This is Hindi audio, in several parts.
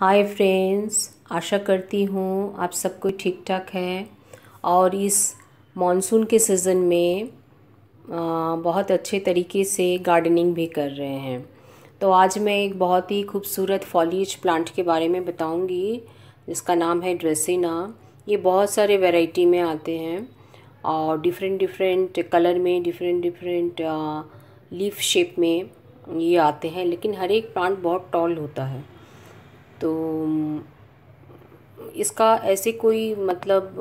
हाय फ्रेंड्स आशा करती हूँ आप सब कोई ठीक ठाक है और इस मॉनसून के सीज़न में बहुत अच्छे तरीके से गार्डनिंग भी कर रहे हैं तो आज मैं एक बहुत ही खूबसूरत फॉलीज प्लांट के बारे में बताऊंगी जिसका नाम है ड्रेसिना ये बहुत सारे वैरायटी में आते हैं और डिफरेंट डिफरेंट कलर में डिफरेंट डिफरेंट लीफ शेप में ये आते हैं लेकिन हर एक प्लांट बहुत टॉल होता है तो इसका ऐसे कोई मतलब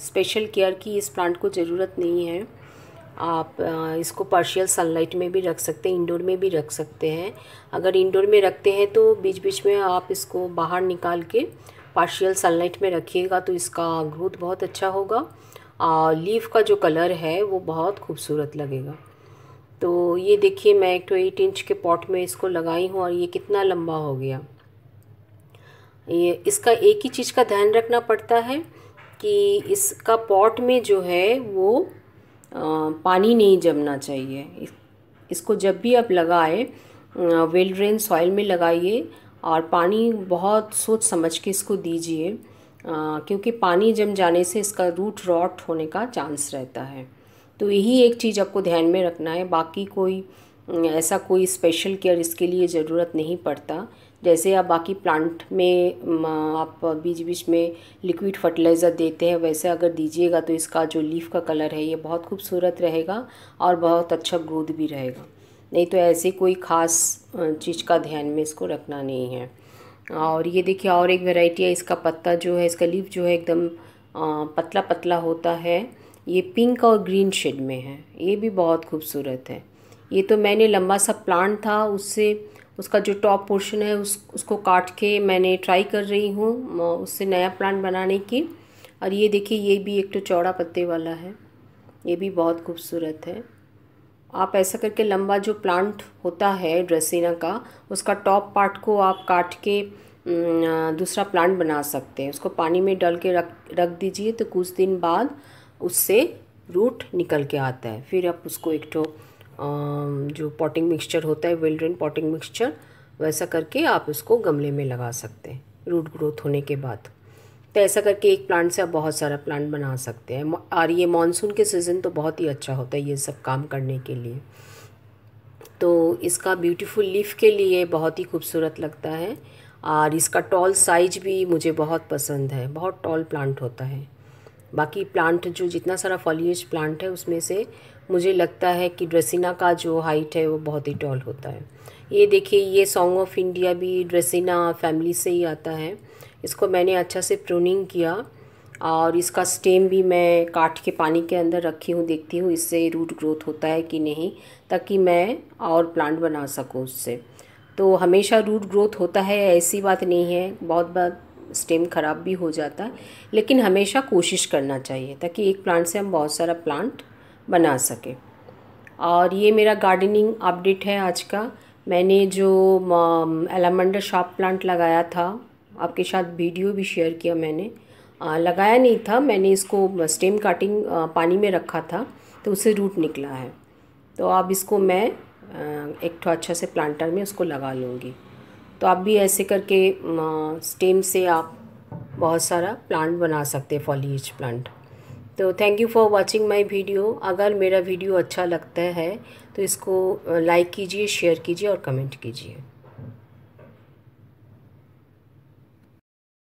स्पेशल केयर की इस प्लांट को ज़रूरत नहीं है आप इसको पार्शियल सनलाइट में भी रख सकते हैं इंडोर में भी रख सकते हैं अगर इंडोर में रखते हैं तो बीच बीच में आप इसको बाहर निकाल के पार्शियल सनलाइट में रखिएगा तो इसका ग्रोथ बहुत अच्छा होगा और लीफ का जो कलर है वो बहुत खूबसूरत लगेगा तो ये देखिए मैं एक तो एट इंच के पॉट में इसको लगाई हूँ और ये कितना लंबा हो गया ये इसका एक ही चीज़ का ध्यान रखना पड़ता है कि इसका पॉट में जो है वो आ, पानी नहीं जमना चाहिए इस, इसको जब भी आप लगाए वेल ड्रेन सॉइल में लगाइए और पानी बहुत सोच समझ के इसको दीजिए क्योंकि पानी जम जाने से इसका रूट रॉट होने का चांस रहता है तो यही एक चीज़ आपको ध्यान में रखना है बाकी कोई ऐसा कोई स्पेशल केयर इसके लिए ज़रूरत नहीं पड़ता जैसे आप बाकी प्लांट में आप बीच बीच में लिक्विड फर्टिलाइज़र देते हैं वैसे अगर दीजिएगा तो इसका जो लीफ का कलर है ये बहुत खूबसूरत रहेगा और बहुत अच्छा ग्रोथ भी रहेगा नहीं तो ऐसे कोई ख़ास चीज़ का ध्यान में इसको रखना नहीं है और ये देखिए और एक वेराइटी है इसका पत्ता जो है इसका लीफ जो है एकदम पतला पतला होता है ये पिंक और ग्रीन शेड में है ये भी बहुत खूबसूरत है ये तो मैंने लंबा सा प्लांट था उससे उसका जो टॉप पोर्शन है उस उसको काट के मैंने ट्राई कर रही हूँ उससे नया प्लांट बनाने की और ये देखिए ये भी एक तो चौड़ा पत्ते वाला है ये भी बहुत खूबसूरत है आप ऐसा करके लंबा जो प्लांट होता है ड्रेसिना का उसका टॉप पार्ट को आप काट के दूसरा प्लांट बना सकते हैं उसको पानी में डाल के रख रख दीजिए तो कुछ दिन बाद उससे रूट निकल के आता है फिर आप उसको एक तो जो पॉटिंग मिक्सचर होता है विल्ड्रन पॉटिंग मिक्सचर वैसा करके आप उसको गमले में लगा सकते हैं रूट ग्रोथ होने के बाद तो ऐसा करके एक प्लांट से आप बहुत सारा प्लांट बना सकते हैं और ये मानसून के सीज़न तो बहुत ही अच्छा होता है ये सब काम करने के लिए तो इसका ब्यूटीफुल लीफ के लिए बहुत ही खूबसूरत लगता है और इसका टॉल साइज भी मुझे बहुत पसंद है बहुत टॉल प्लांट होता है बाकी प्लांट जो जितना सारा फॉलिएज प्लांट है उसमें से मुझे लगता है कि ड्रेसिना का जो हाइट है वो बहुत ही टॉल होता है ये देखिए ये सॉन्ग ऑफ इंडिया भी ड्रेसिना फैमिली से ही आता है इसको मैंने अच्छा से प्रूनिंग किया और इसका स्टेम भी मैं काट के पानी के अंदर रखी हूँ देखती हूँ इससे रूट ग्रोथ होता है कि नहीं ताकि मैं और प्लांट बना सकूँ उससे तो हमेशा रूट ग्रोथ होता है ऐसी बात नहीं है बहुत बार स्टेम ख़राब भी हो जाता है लेकिन हमेशा कोशिश करना चाहिए ताकि एक प्लांट से हम बहुत सारा प्लांट बना सके और ये मेरा गार्डनिंग अपडेट है आज का मैंने जो एलामंडर शॉप प्लांट लगाया था आपके साथ वीडियो भी शेयर किया मैंने आ, लगाया नहीं था मैंने इसको स्टेम काटिंग पानी में रखा था तो उसे रूट निकला है तो अब इसको मैं आ, एक तो अच्छा से प्लांटर में उसको लगा लूँगी तो आप भी ऐसे करके स्टेम से आप बहुत सारा प्लांट बना सकते हैं फॉलीज प्लांट तो thank you for watching my video अगर मेरा वीडियो अच्छा लगता है तो इसको लाइक कीजिए शेयर कीजिए और कमेंट कीजिए